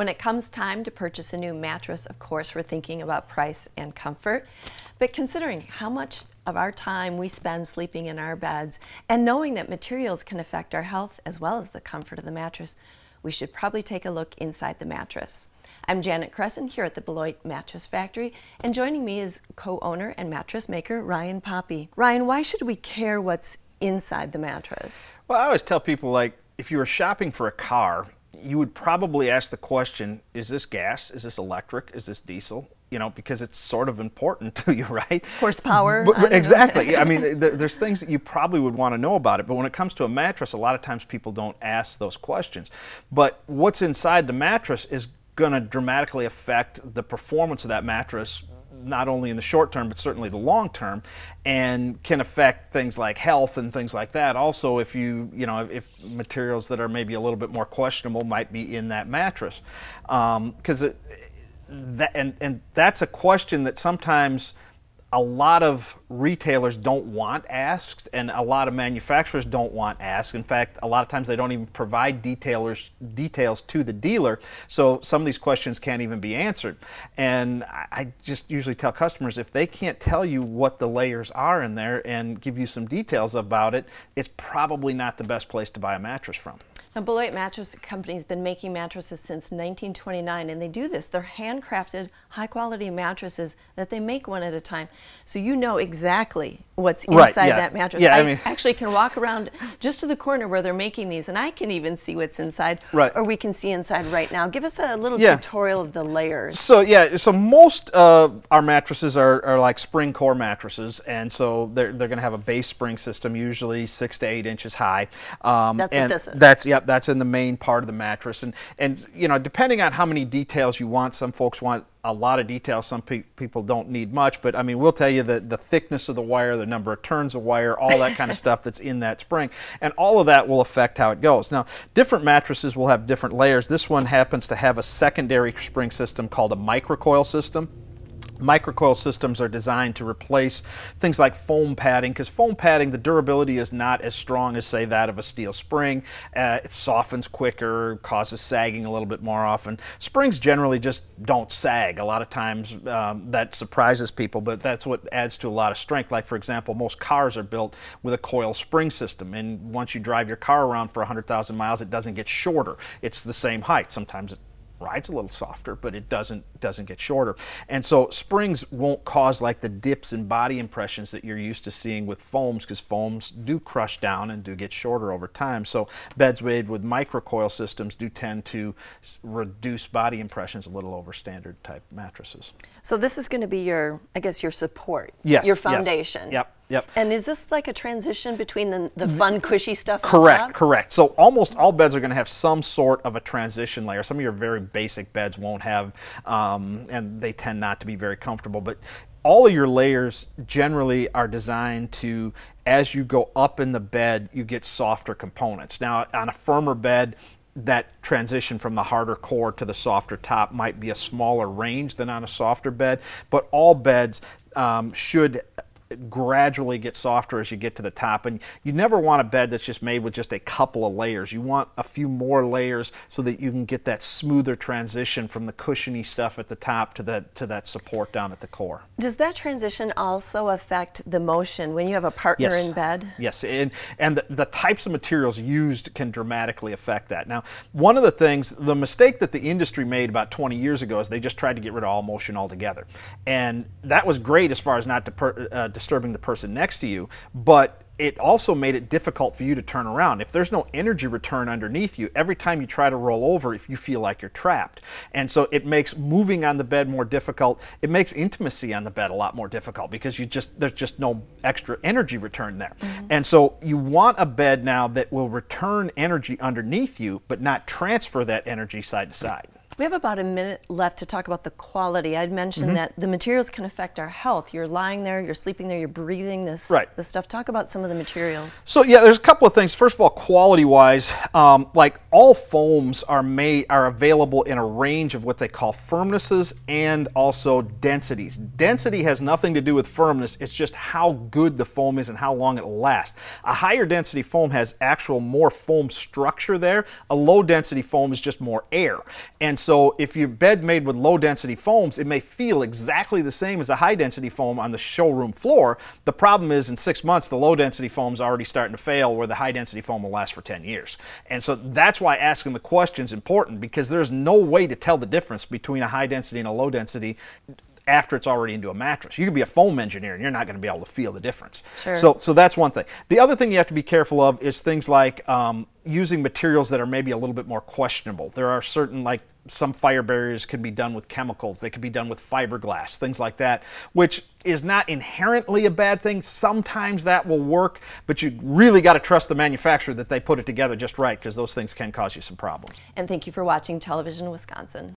When it comes time to purchase a new mattress, of course, we're thinking about price and comfort. But considering how much of our time we spend sleeping in our beds and knowing that materials can affect our health as well as the comfort of the mattress, we should probably take a look inside the mattress. I'm Janet Cresson here at the Beloit Mattress Factory, and joining me is co-owner and mattress maker Ryan Poppy. Ryan, why should we care what's inside the mattress? Well, I always tell people like if you were shopping for a car you would probably ask the question is this gas is this electric is this diesel you know because it's sort of important to you right horsepower but, but I exactly i mean there, there's things that you probably would want to know about it but when it comes to a mattress a lot of times people don't ask those questions but what's inside the mattress is going to dramatically affect the performance of that mattress not only in the short term, but certainly the long term, and can affect things like health and things like that. Also, if you, you know, if materials that are maybe a little bit more questionable might be in that mattress. Because um, that, and, and that's a question that sometimes a lot of retailers don't want asks and a lot of manufacturers don't want asks. In fact, a lot of times they don't even provide detailers details to the dealer. So some of these questions can't even be answered. And I just usually tell customers if they can't tell you what the layers are in there and give you some details about it, it's probably not the best place to buy a mattress from. Now, Beloit Mattress Company has been making mattresses since 1929, and they do this. They're handcrafted, high quality mattresses that they make one at a time. So you know exactly what's right, inside yes. that mattress. Yeah, I, I mean. actually can walk around just to the corner where they're making these, and I can even see what's inside, right. or we can see inside right now. Give us a little yeah. tutorial of the layers. So, yeah, so most of our mattresses are, are like spring core mattresses, and so they're, they're going to have a base spring system, usually six to eight inches high. Um, that's and what this is. That's, yeah Yep, that's in the main part of the mattress. And, and you know, depending on how many details you want, some folks want a lot of detail. Some pe people don't need much, but I mean, we'll tell you the, the thickness of the wire, the number of turns of wire, all that kind of stuff that's in that spring. And all of that will affect how it goes. Now, different mattresses will have different layers. This one happens to have a secondary spring system called a microcoil system. Microcoil systems are designed to replace things like foam padding because foam padding, the durability is not as strong as, say, that of a steel spring. Uh, it softens quicker, causes sagging a little bit more often. Springs generally just don't sag. A lot of times um, that surprises people, but that's what adds to a lot of strength. Like, for example, most cars are built with a coil spring system, and once you drive your car around for 100,000 miles, it doesn't get shorter. It's the same height. Sometimes it ride's a little softer, but it doesn't doesn't get shorter. And so springs won't cause like the dips and body impressions that you're used to seeing with foams because foams do crush down and do get shorter over time. So beds made with microcoil systems do tend to reduce body impressions a little over standard type mattresses. So this is going to be your, I guess, your support, yes, your foundation. Yes. Yep. Yep. And is this like a transition between the, the fun, cushy stuff? Correct, correct. So almost all beds are going to have some sort of a transition layer. Some of your very basic beds won't have, um, and they tend not to be very comfortable. But all of your layers generally are designed to as you go up in the bed you get softer components now on a firmer bed that transition from the harder core to the softer top might be a smaller range than on a softer bed but all beds um, should gradually get softer as you get to the top. And you never want a bed that's just made with just a couple of layers. You want a few more layers so that you can get that smoother transition from the cushiony stuff at the top to that to that support down at the core. Does that transition also affect the motion when you have a partner yes. in bed? Yes, and and the, the types of materials used can dramatically affect that. Now, one of the things, the mistake that the industry made about 20 years ago is they just tried to get rid of all motion altogether. And that was great as far as not to uh, disturbing the person next to you, but it also made it difficult for you to turn around. If there's no energy return underneath you, every time you try to roll over, if you feel like you're trapped. And so it makes moving on the bed more difficult. It makes intimacy on the bed a lot more difficult because you just there's just no extra energy return there. Mm -hmm. And so you want a bed now that will return energy underneath you but not transfer that energy side to side. We have about a minute left to talk about the quality. I'd mentioned mm -hmm. that the materials can affect our health. You're lying there, you're sleeping there, you're breathing this, right. this stuff. Talk about some of the materials. So yeah, there's a couple of things. First of all, quality-wise, um, like all foams are made are available in a range of what they call firmnesses and also densities. Density has nothing to do with firmness. It's just how good the foam is and how long it lasts. A higher density foam has actual more foam structure there. A low density foam is just more air. And so so if your bed made with low density foams, it may feel exactly the same as a high density foam on the showroom floor. The problem is in six months, the low density foam is already starting to fail where the high density foam will last for 10 years. And so that's why asking the question is important because there's no way to tell the difference between a high density and a low density after it's already into a mattress. You could be a foam engineer and you're not going to be able to feel the difference. Sure. So, so that's one thing. The other thing you have to be careful of is things like um, using materials that are maybe a little bit more questionable. There are certain like some fire barriers can be done with chemicals, they could be done with fiberglass, things like that, which is not inherently a bad thing. Sometimes that will work, but you really got to trust the manufacturer that they put it together just right because those things can cause you some problems. And thank you for watching Television Wisconsin.